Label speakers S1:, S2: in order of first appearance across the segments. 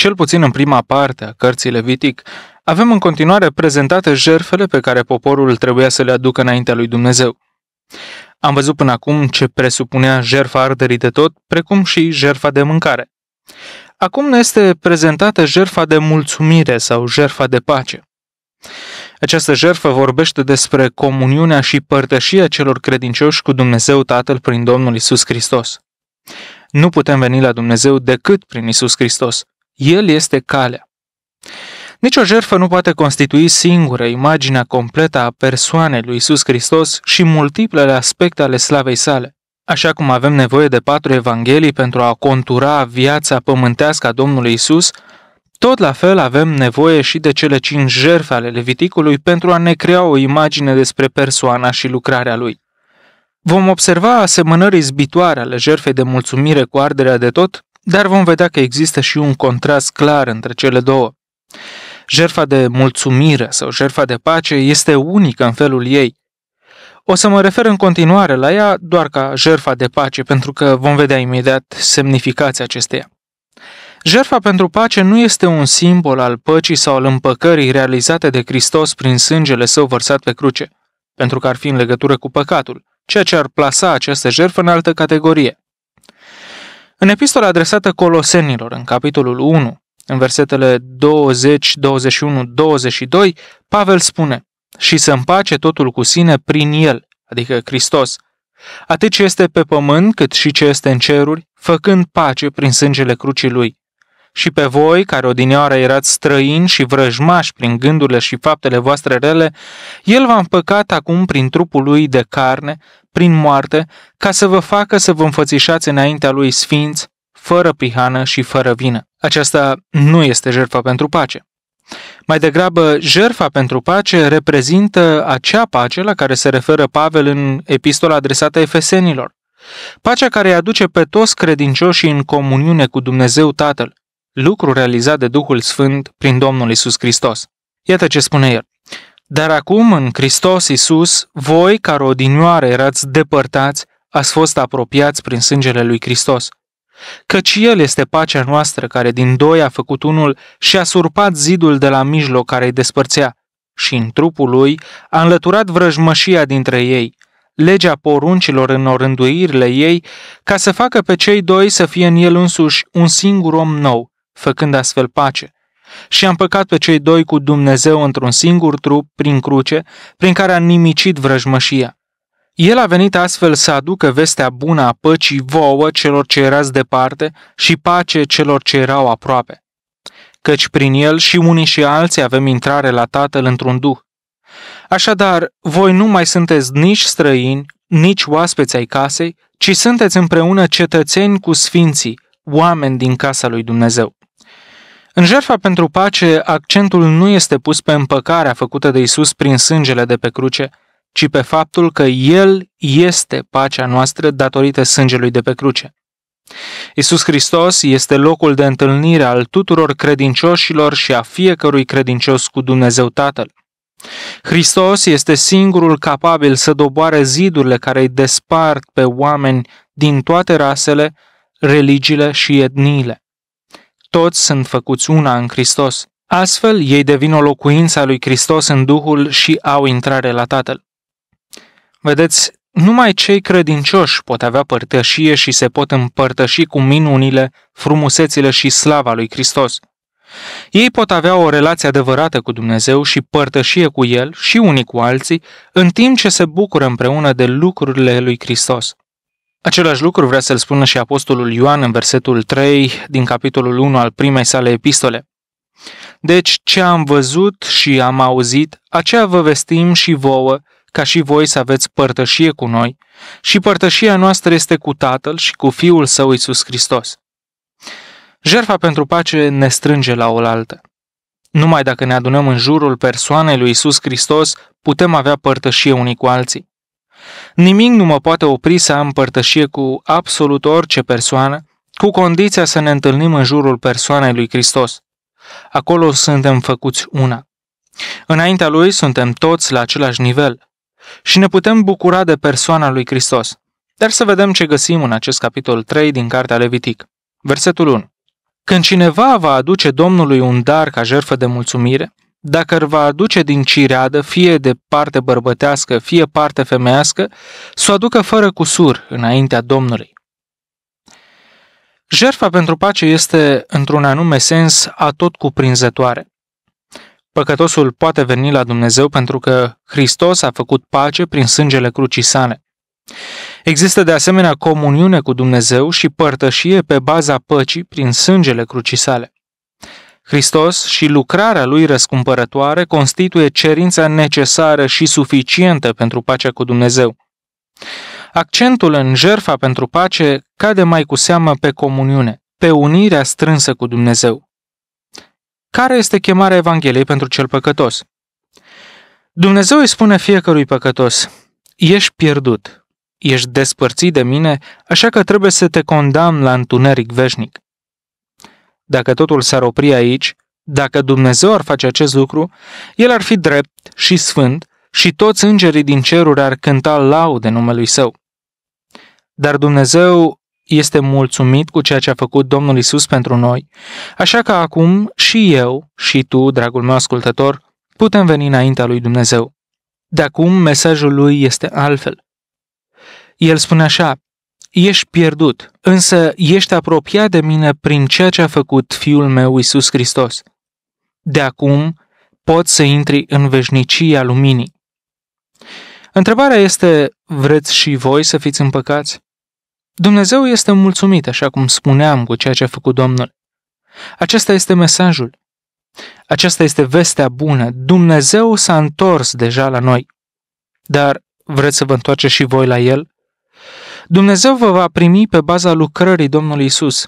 S1: cel puțin în prima parte a cărții Levitic, avem în continuare prezentate jerfele pe care poporul trebuia să le aducă înaintea lui Dumnezeu. Am văzut până acum ce presupunea jerfa arderii de tot, precum și jerfa de mâncare. Acum ne este prezentată jerfa de mulțumire sau jerfa de pace. Această jerfă vorbește despre comuniunea și părtășia celor credincioși cu Dumnezeu Tatăl prin Domnul Isus Hristos. Nu putem veni la Dumnezeu decât prin Isus Hristos. El este calea. Nici o jertfă nu poate constitui singură imaginea completă a persoanei lui Isus Hristos și multiplele aspecte ale slavei sale. Așa cum avem nevoie de patru evanghelii pentru a contura viața pământească a Domnului Isus, tot la fel avem nevoie și de cele cinci jertfe ale Leviticului pentru a ne crea o imagine despre persoana și lucrarea lui. Vom observa asemănări izbitoare ale jertfei de mulțumire cu arderea de tot dar vom vedea că există și un contrast clar între cele două. Jerfa de mulțumire sau jerfa de pace este unică în felul ei. O să mă refer în continuare la ea doar ca jerfa de pace, pentru că vom vedea imediat semnificația acesteia. Jerfa pentru pace nu este un simbol al păcii sau al împăcării realizate de Hristos prin sângele său vărsat pe cruce, pentru că ar fi în legătură cu păcatul, ceea ce ar plasa această jerfă în altă categorie. În epistola adresată Colosenilor, în capitolul 1, în versetele 20, 21, 22, Pavel spune și să împace totul cu sine prin el, adică Hristos, atât ce este pe pământ cât și ce este în ceruri, făcând pace prin sângele crucii lui și pe voi, care odinioară erați străini și vrăjmași prin gândurile și faptele voastre rele, El v-a împăcat acum prin trupul lui de carne, prin moarte, ca să vă facă să vă înfățișați înaintea lui sfinți, fără prihană și fără vină. Aceasta nu este jertfa pentru pace. Mai degrabă, jertfa pentru pace reprezintă acea pace la care se referă Pavel în epistola adresată Efesenilor. Pacea care îi aduce pe toți credincioșii în comuniune cu Dumnezeu Tatăl, lucru realizat de Duhul Sfânt prin Domnul Isus Hristos. Iată ce spune el. Dar acum, în Hristos Isus, voi, care odinioare erați depărtați, ați fost apropiați prin sângele lui Hristos. Căci El este pacea noastră care din doi a făcut unul și a surpat zidul de la mijloc care îi despărțea și în trupul lui a înlăturat vrăjmășia dintre ei, legea poruncilor în orânduirile ei, ca să facă pe cei doi să fie în el însuși un singur om nou, făcând astfel pace. Și am păcat pe cei doi cu Dumnezeu într-un singur trup, prin cruce, prin care a nimicit vrăjmășia. El a venit astfel să aducă vestea bună a păcii vouă celor ce erați departe și pace celor ce erau aproape. Căci prin el și unii și alții avem intrare la Tatăl într-un duh. Așadar, voi nu mai sunteți nici străini, nici oaspeți ai casei, ci sunteți împreună cetățeni cu sfinții, oameni din casa lui Dumnezeu. În jertfa pentru pace, accentul nu este pus pe împăcarea făcută de Isus prin sângele de pe cruce, ci pe faptul că El este pacea noastră datorită sângelui de pe cruce. Isus Hristos este locul de întâlnire al tuturor credincioșilor și a fiecărui credincios cu Dumnezeu Tatăl. Hristos este singurul capabil să doboare zidurile care îi despart pe oameni din toate rasele, religiile și etniile toți sunt făcuți una în Hristos. Astfel, ei devin o locuință a lui Hristos în Duhul și au intrare la Tatăl. Vedeți, numai cei credincioși pot avea părtășie și se pot împărtăși cu minunile, frumusețile și slava lui Hristos. Ei pot avea o relație adevărată cu Dumnezeu și părtășie cu El și unii cu alții, în timp ce se bucură împreună de lucrurile lui Hristos. Același lucru vrea să-l spună și Apostolul Ioan în versetul 3 din capitolul 1 al primei sale epistole. Deci ce am văzut și am auzit, aceea vă vestim și vouă, ca și voi să aveți părtășie cu noi, și părtășia noastră este cu Tatăl și cu Fiul Său Iisus Hristos. Jerfa pentru pace ne strânge la oaltă. Numai dacă ne adunăm în jurul persoanei lui Iisus Hristos, putem avea părtășie unii cu alții. Nimic nu mă poate opri să am părtășie cu absolut orice persoană, cu condiția să ne întâlnim în jurul persoanei lui Hristos. Acolo suntem făcuți una. Înaintea lui suntem toți la același nivel și ne putem bucura de persoana lui Hristos. Dar să vedem ce găsim în acest capitol 3 din Cartea Levitic. Versetul 1. Când cineva va aduce Domnului un dar ca jertfă de mulțumire, dacă îl va aduce din cireadă, fie de parte bărbătească, fie parte femească, să o aducă fără cusur înaintea Domnului. Jerfa pentru pace este, într-un anume sens, tot cuprinzătoare. Păcătosul poate veni la Dumnezeu pentru că Hristos a făcut pace prin sângele crucii sale. Există de asemenea comuniune cu Dumnezeu și părtășie pe baza păcii prin sângele crucii sale. Hristos și lucrarea lui răscumpărătoare constituie cerința necesară și suficientă pentru pacea cu Dumnezeu. Accentul în jerfa pentru pace cade mai cu seamă pe comuniune, pe unirea strânsă cu Dumnezeu. Care este chemarea Evangheliei pentru cel păcătos? Dumnezeu îi spune fiecărui păcătos, ești pierdut, ești despărțit de mine, așa că trebuie să te condamn la întuneric veșnic. Dacă totul s-ar opri aici, dacă Dumnezeu ar face acest lucru, el ar fi drept și sfânt și toți îngerii din ceruri ar cânta laude numelui său. Dar Dumnezeu este mulțumit cu ceea ce a făcut Domnul Isus pentru noi, așa că acum și eu și tu, dragul meu ascultător, putem veni înaintea lui Dumnezeu. De acum mesajul lui este altfel. El spune așa, ești pierdut, însă ești apropiat de mine prin ceea ce a făcut Fiul meu Isus Hristos. De acum poți să intri în veșnicia luminii. Întrebarea este, vreți și voi să fiți împăcați? Dumnezeu este mulțumit, așa cum spuneam, cu ceea ce a făcut Domnul. Acesta este mesajul. Aceasta este vestea bună. Dumnezeu s-a întors deja la noi. Dar vreți să vă întoarceți și voi la El? Dumnezeu vă va primi pe baza lucrării Domnului Isus.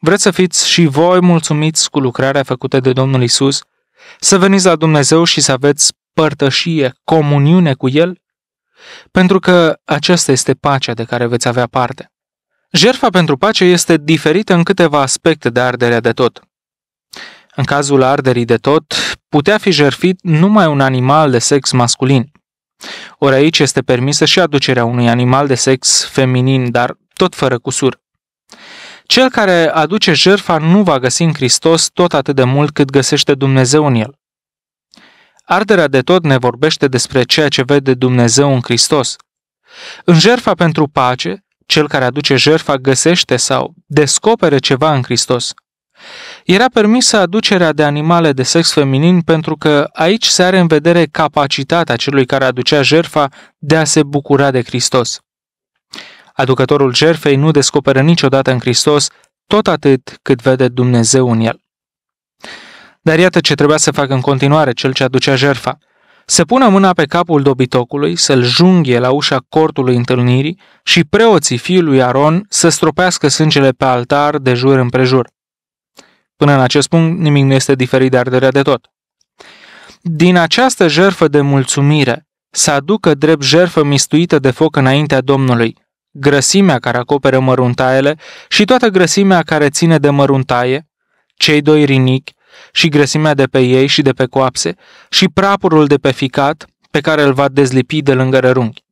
S1: Vreți să fiți și voi mulțumiți cu lucrarea făcută de Domnul Isus? Să veniți la Dumnezeu și să aveți părtășie, comuniune cu El? Pentru că aceasta este pacea de care veți avea parte. Jerfa pentru pace este diferită în câteva aspecte de arderea de tot. În cazul arderii de tot, putea fi jerfit numai un animal de sex masculin. Ori aici este permisă și aducerea unui animal de sex feminin, dar tot fără cusur. Cel care aduce jertfa nu va găsi în Hristos tot atât de mult cât găsește Dumnezeu în el. Arderea de tot ne vorbește despre ceea ce vede Dumnezeu în Hristos. În jertfa pentru pace, cel care aduce jertfa găsește sau descopere ceva în Hristos – era permisă aducerea de animale de sex feminin pentru că aici se are în vedere capacitatea celui care aducea jerfa de a se bucura de Hristos. Aducătorul jerfei nu descoperă niciodată în Hristos tot atât cât vede Dumnezeu în el. Dar iată ce trebuia să facă în continuare cel ce aducea jerfa. Să pună mâna pe capul dobitocului, să-l junghe la ușa cortului întâlnirii și preoții fiului Aron să stropească sângele pe altar de jur împrejur. Până în acest punct, nimic nu este diferit de arderea de tot. Din această jerfă de mulțumire, să aducă drept jerfă mistuită de foc înaintea Domnului, grăsimea care acoperă măruntaiele și toată grăsimea care ține de măruntaie, cei doi rinichi și grăsimea de pe ei și de pe coapse și prapurul de pe ficat pe care îl va dezlipi de lângă rărunghi.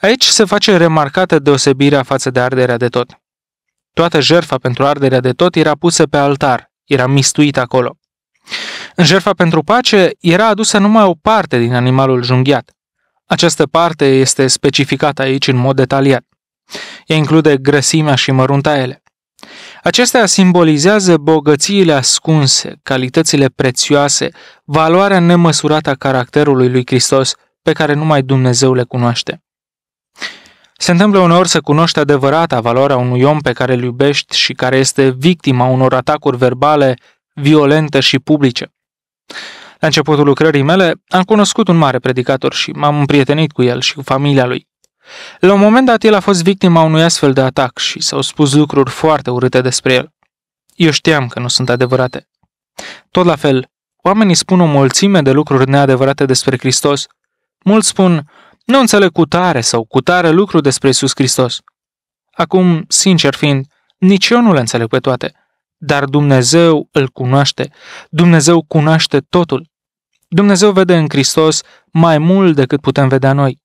S1: Aici se face remarcată deosebirea față de arderea de tot. Toată jertfa pentru arderea de tot era pusă pe altar, era mistuit acolo. În jertfa pentru pace era adusă numai o parte din animalul junghiat. Această parte este specificată aici în mod detaliat. Ea include grăsimea și măruntaele. Acestea simbolizează bogățiile ascunse, calitățile prețioase, valoarea nemăsurată a caracterului lui Hristos, pe care numai Dumnezeu le cunoaște. Se întâmplă uneori să cunoști adevărata valoarea unui om pe care îl iubești și care este victima unor atacuri verbale violente și publice. La începutul lucrării mele, am cunoscut un mare predicator și m-am împrietenit cu el și cu familia lui. La un moment dat, el a fost victima unui astfel de atac și s-au spus lucruri foarte urâte despre el. Eu știam că nu sunt adevărate. Tot la fel, oamenii spun o mulțime de lucruri neadevărate despre Hristos. Mulți spun, nu înțeleg cu tare sau cu tare lucru despre Isus Hristos. Acum, sincer fiind, nici eu nu le înțeleg pe toate, dar Dumnezeu îl cunoaște. Dumnezeu cunoaște totul. Dumnezeu vede în Hristos mai mult decât putem vedea noi.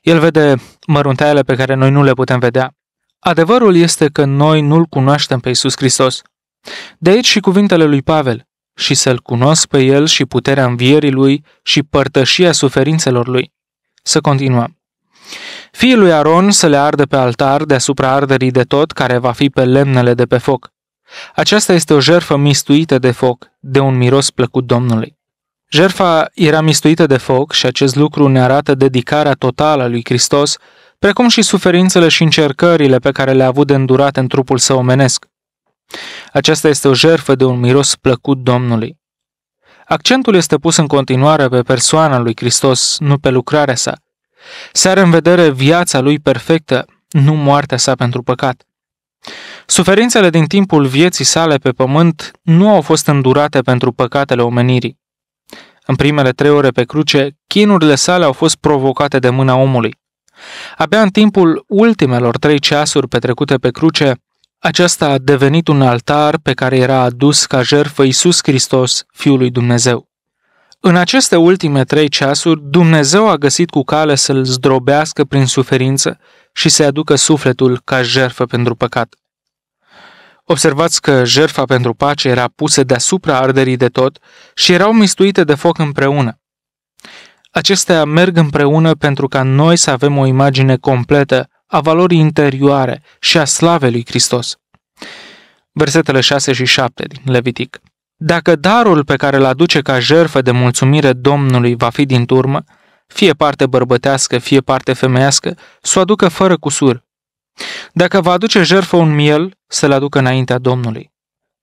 S1: El vede mărunteaiele pe care noi nu le putem vedea. Adevărul este că noi nu-L cunoaștem pe Isus Hristos. De aici și cuvintele lui Pavel, și să-L cunosc pe El și puterea învierii Lui și părtășia suferințelor Lui. Să continuăm. Fiii lui Aron să le ardă pe altar deasupra arderii de tot care va fi pe lemnele de pe foc. Aceasta este o jerfă mistuită de foc, de un miros plăcut Domnului. Jerfa era mistuită de foc și acest lucru ne arată dedicarea totală a lui Hristos, precum și suferințele și încercările pe care le-a avut de îndurat în trupul său omenesc. Aceasta este o jerfă de un miros plăcut Domnului. Accentul este pus în continuare pe persoana lui Hristos, nu pe lucrarea sa. Se are în vedere viața lui perfectă, nu moartea sa pentru păcat. Suferințele din timpul vieții sale pe pământ nu au fost îndurate pentru păcatele omenirii. În primele trei ore pe cruce, chinurile sale au fost provocate de mâna omului. Abia în timpul ultimelor trei ceasuri petrecute pe cruce, aceasta a devenit un altar pe care era adus ca jertfă Iisus Hristos, Fiul lui Dumnezeu. În aceste ultime trei ceasuri, Dumnezeu a găsit cu cale să-l zdrobească prin suferință și să-i aducă sufletul ca jertfă pentru păcat. Observați că jertfa pentru pace era pusă deasupra arderii de tot și erau mistuite de foc împreună. Acestea merg împreună pentru ca noi să avem o imagine completă a valorii interioare și a slavei lui Hristos. Versetele 6 și 7 din Levitic. Dacă darul pe care îl aduce ca jertfă de mulțumire Domnului va fi din turmă, fie parte bărbătească, fie parte femeiască, să o aducă fără cusur. Dacă va aduce jertfă un miel, să l aducă înaintea Domnului.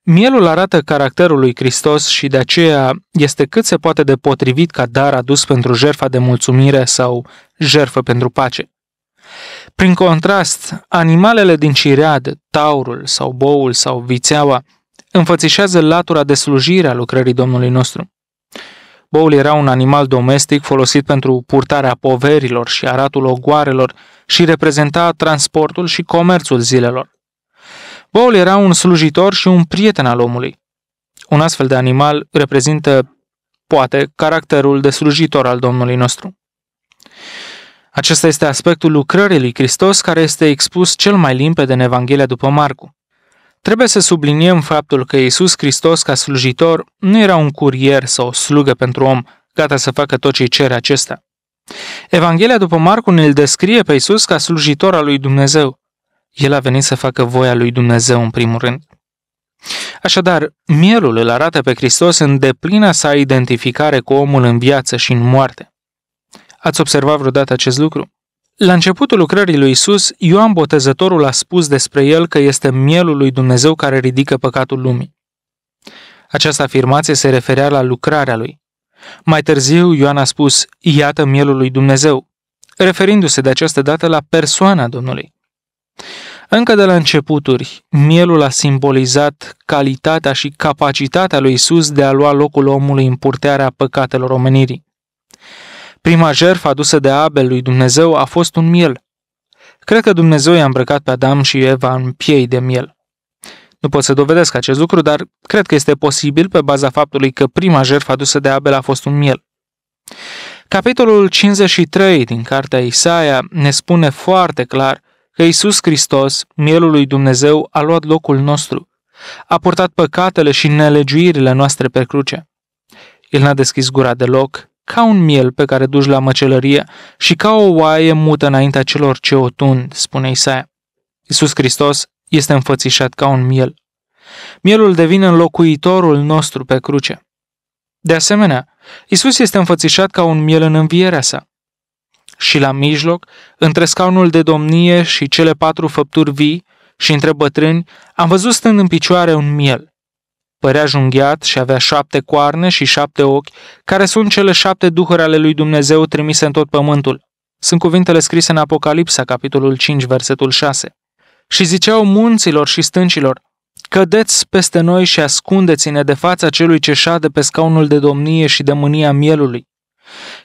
S1: Mielul arată caracterul lui Hristos și de aceea este cât se poate de potrivit ca dar adus pentru jertfa de mulțumire sau jertfă pentru pace. Prin contrast, animalele din ciread, taurul sau boul sau vițeaua, înfățișează latura de slujire a lucrării Domnului nostru. Boul era un animal domestic folosit pentru purtarea poverilor și aratul ogoarelor și reprezenta transportul și comerțul zilelor. Boul era un slujitor și un prieten al omului. Un astfel de animal reprezintă, poate, caracterul de slujitor al Domnului nostru. Acesta este aspectul lucrării lui Hristos care este expus cel mai limpede în Evanghelia după Marcu. Trebuie să subliniem faptul că Iisus Hristos ca slujitor nu era un curier sau o slugă pentru om, gata să facă tot ce îi cere acesta. Evanghelia după Marcu ne-l descrie pe Iisus ca slujitor al lui Dumnezeu. El a venit să facă voia lui Dumnezeu în primul rând. Așadar, mielul îl arată pe Hristos în deplina sa identificare cu omul în viață și în moarte. Ați observat vreodată acest lucru? La începutul lucrării lui Isus, Ioan Botezătorul a spus despre el că este mielul lui Dumnezeu care ridică păcatul lumii. Această afirmație se referea la lucrarea lui. Mai târziu, Ioan a spus, iată mielul lui Dumnezeu, referindu-se de această dată la persoana Domnului. Încă de la începuturi, mielul a simbolizat calitatea și capacitatea lui Isus de a lua locul omului în purtearea păcatelor omenirii. Prima jertfă adusă de Abel lui Dumnezeu a fost un miel. Cred că Dumnezeu i-a îmbrăcat pe Adam și Eva în piei de miel. Nu pot să dovedesc acest lucru, dar cred că este posibil pe baza faptului că prima jertfă adusă de Abel a fost un miel. Capitolul 53 din cartea Isaia ne spune foarte clar că Isus Hristos, mielul lui Dumnezeu, a luat locul nostru, a purtat păcatele și nelegiuirile noastre pe cruce. El n-a deschis gura deloc, ca un miel pe care duci la măcelărie și ca o oaie mută înaintea celor ce o tund, spune Isaia. Iisus Hristos este înfățișat ca un miel. Mielul devine înlocuitorul nostru pe cruce. De asemenea, Isus este înfățișat ca un miel în învierea sa. Și la mijloc, între scaunul de domnie și cele patru făpturi vii și între bătrâni, am văzut stând în picioare un miel, părea junghiat și avea șapte coarne și șapte ochi, care sunt cele șapte duhuri ale lui Dumnezeu trimise în tot pământul. Sunt cuvintele scrise în Apocalipsa, capitolul 5, versetul 6. Și ziceau munților și stâncilor, Cădeți peste noi și ascundeți-ne de fața celui ce șade pe scaunul de domnie și de mânia mielului,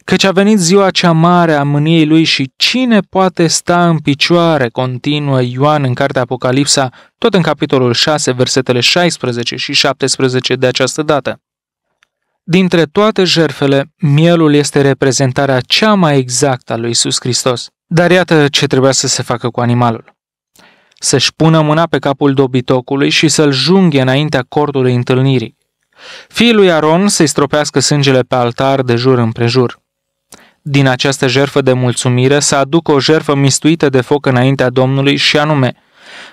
S1: Căci a venit ziua cea mare a mâniei lui și cine poate sta în picioare, continuă Ioan în cartea Apocalipsa, tot în capitolul 6, versetele 16 și 17 de această dată. Dintre toate jerfele, mielul este reprezentarea cea mai exactă a lui Isus Hristos. Dar iată ce trebuia să se facă cu animalul. Să-și pună mâna pe capul dobitocului și să-l junghe înaintea cortului întâlnirii. Fiii lui Aron să-i stropească sângele pe altar de jur împrejur. Din această jerfă de mulțumire să aducă o jerfă mistuită de foc înaintea Domnului și anume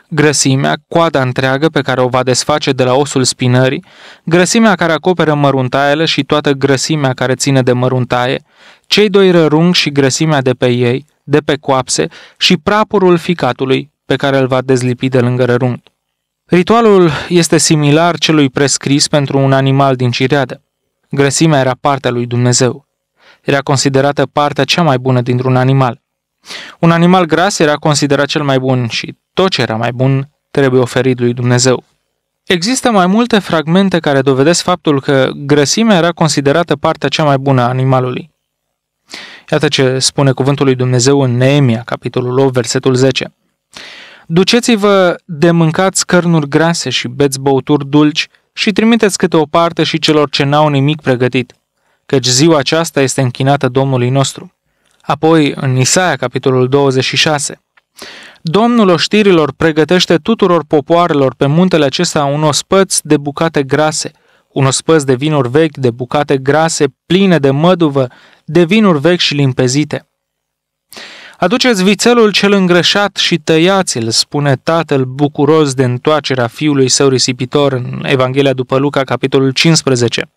S1: grăsimea, coada întreagă pe care o va desface de la osul spinării, grăsimea care acoperă măruntaiele și toată grăsimea care ține de măruntaie, cei doi rărung și grăsimea de pe ei, de pe coapse și prapurul ficatului pe care îl va dezlipi de lângă rărung. Ritualul este similar celui prescris pentru un animal din cireadă. Grăsimea era partea lui Dumnezeu. Era considerată partea cea mai bună dintr-un animal. Un animal gras era considerat cel mai bun și tot ce era mai bun trebuie oferit lui Dumnezeu. Există mai multe fragmente care dovedesc faptul că grăsimea era considerată partea cea mai bună a animalului. Iată ce spune cuvântul lui Dumnezeu în Neemia, capitolul 8, versetul 10. Duceți-vă de mâncați cărnuri grase și beți băuturi dulci și trimiteți câte o parte și celor ce n-au nimic pregătit, căci ziua aceasta este închinată Domnului nostru. Apoi, în Isaia, capitolul 26, Domnul oștirilor pregătește tuturor popoarelor pe muntele acesta un ospăț de bucate grase, un ospăț de vinuri vechi, de bucate grase, pline de măduvă, de vinuri vechi și limpezite. Aduceți vițelul cel îngreșat și tăiați-l, spune tatăl bucuros de întoarcerea fiului său risipitor în Evanghelia după Luca, capitolul 15.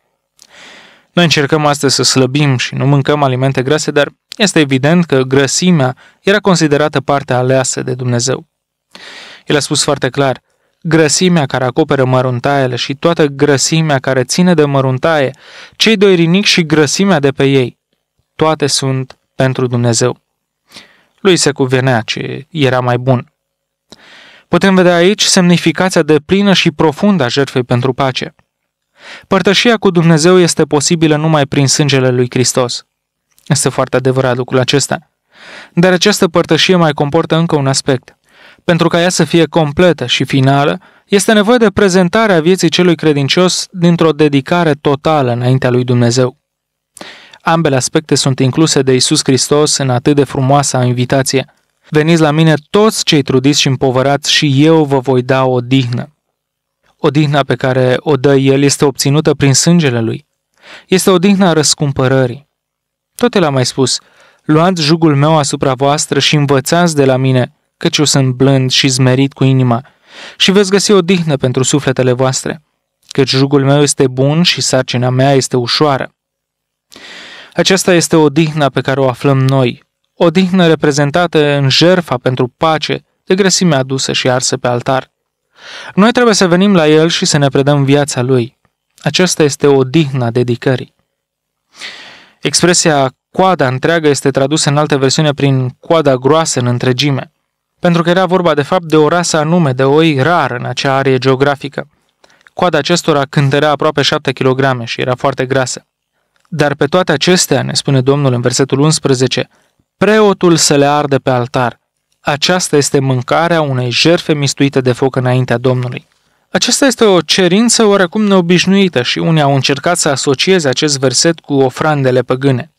S1: Noi încercăm astăzi să slăbim și nu mâncăm alimente grase, dar este evident că grăsimea era considerată partea aleasă de Dumnezeu. El a spus foarte clar, grăsimea care acoperă măruntaiele și toată grăsimea care ține de măruntaie, cei doi rinic și grăsimea de pe ei, toate sunt pentru Dumnezeu. Lui se cuvenea ce era mai bun. Putem vedea aici semnificația de plină și profundă a jertfei pentru pace. Părtășia cu Dumnezeu este posibilă numai prin sângele lui Hristos. Este foarte adevărat lucrul acesta. Dar această părtășie mai comportă încă un aspect. Pentru ca ea să fie completă și finală, este nevoie de prezentarea vieții celui credincios dintr-o dedicare totală înaintea lui Dumnezeu. Ambele aspecte sunt incluse de Isus Hristos în atât de frumoasa invitație. Veniți la mine toți cei trudiți și împovărați și eu vă voi da o dihnă. Odihna pe care o dă El este obținută prin sângele Lui. Este o a răscumpărării. Tot el a mai spus, luați jugul meu asupra voastră și învățați de la mine, căci eu sunt blând și zmerit cu inima, și veți găsi o dihnă pentru sufletele voastre, căci jugul meu este bun și sarcina mea este ușoară. Aceasta este odihna pe care o aflăm noi, odihnă reprezentată în jerfa pentru pace de grăsime adusă și arsă pe altar. Noi trebuie să venim la El și să ne predăm viața Lui. Aceasta este odihna dedicării. Expresia coada întreagă este tradusă în alte versiune prin coada groasă în întregime, pentru că era vorba de fapt de o rasă anume de oi rară în acea arie geografică. Coada acestora cântărea aproape 7 kg și era foarte grasă. Dar pe toate acestea, ne spune Domnul în versetul 11, preotul să le arde pe altar. Aceasta este mâncarea unei jerfe mistuite de foc înaintea Domnului. Aceasta este o cerință oarecum neobișnuită și unii au încercat să asocieze acest verset cu ofrandele păgâne.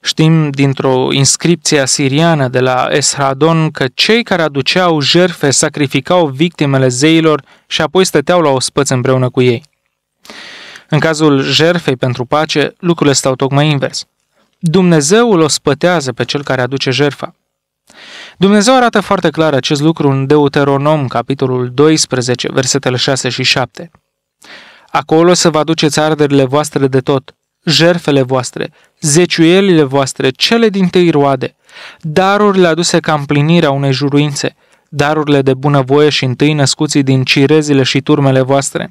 S1: Știm dintr-o inscripție asiriană de la Esradon că cei care aduceau jerfe sacrificau victimele zeilor și apoi stăteau la o spăț împreună cu ei. În cazul jerfei pentru pace, lucrurile stau tocmai invers. Dumnezeu îl ospătează pe cel care aduce jerfa. Dumnezeu arată foarte clar acest lucru în Deuteronom, capitolul 12, versetele 6 și 7. Acolo să vă aduceți arderile voastre de tot, jerfele voastre, zeciuielile voastre, cele din tâi roade, darurile aduse ca împlinirea unei juruințe, darurile de bunăvoie și întâi născuții din cirezile și turmele voastre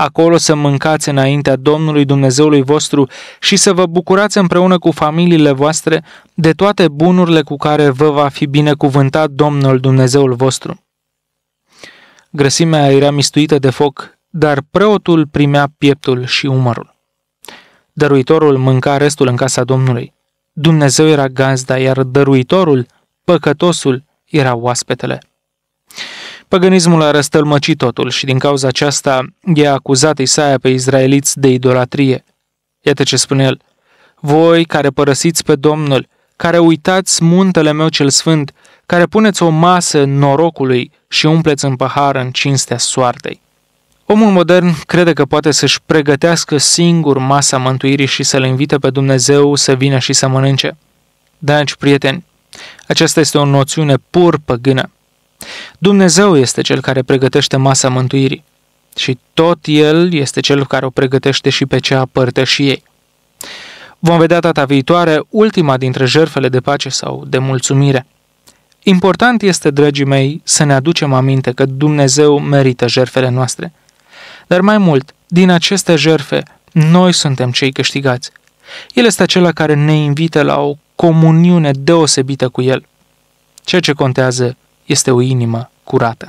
S1: acolo să mâncați înaintea Domnului Dumnezeului vostru și să vă bucurați împreună cu familiile voastre de toate bunurile cu care vă va fi binecuvântat Domnul Dumnezeul vostru. Grăsimea era mistuită de foc, dar preotul primea pieptul și umărul. Dăruitorul mânca restul în casa Domnului. Dumnezeu era gazda, iar dăruitorul, păcătosul, era oaspetele. Păgânismul a răstălmăcit totul și din cauza aceasta e acuzat Isaia pe izraeliți de idolatrie. Iată ce spune el. Voi care părăsiți pe Domnul, care uitați muntele meu cel sfânt, care puneți o masă norocului și umpleți în pahar în cinstea soartei. Omul modern crede că poate să-și pregătească singur masa mântuirii și să-L invite pe Dumnezeu să vină și să mănânce. Dragi prieteni, aceasta este o noțiune pur păgână. Dumnezeu este cel care pregătește masa mântuirii și tot El este cel care o pregătește și pe cea ei. Vom vedea data viitoare ultima dintre jertfele de pace sau de mulțumire. Important este, dragii mei, să ne aducem aminte că Dumnezeu merită jertfele noastre. Dar mai mult, din aceste jertfe, noi suntem cei câștigați. El este acela care ne invită la o comuniune deosebită cu El. Ceea ce contează este o inimă curată.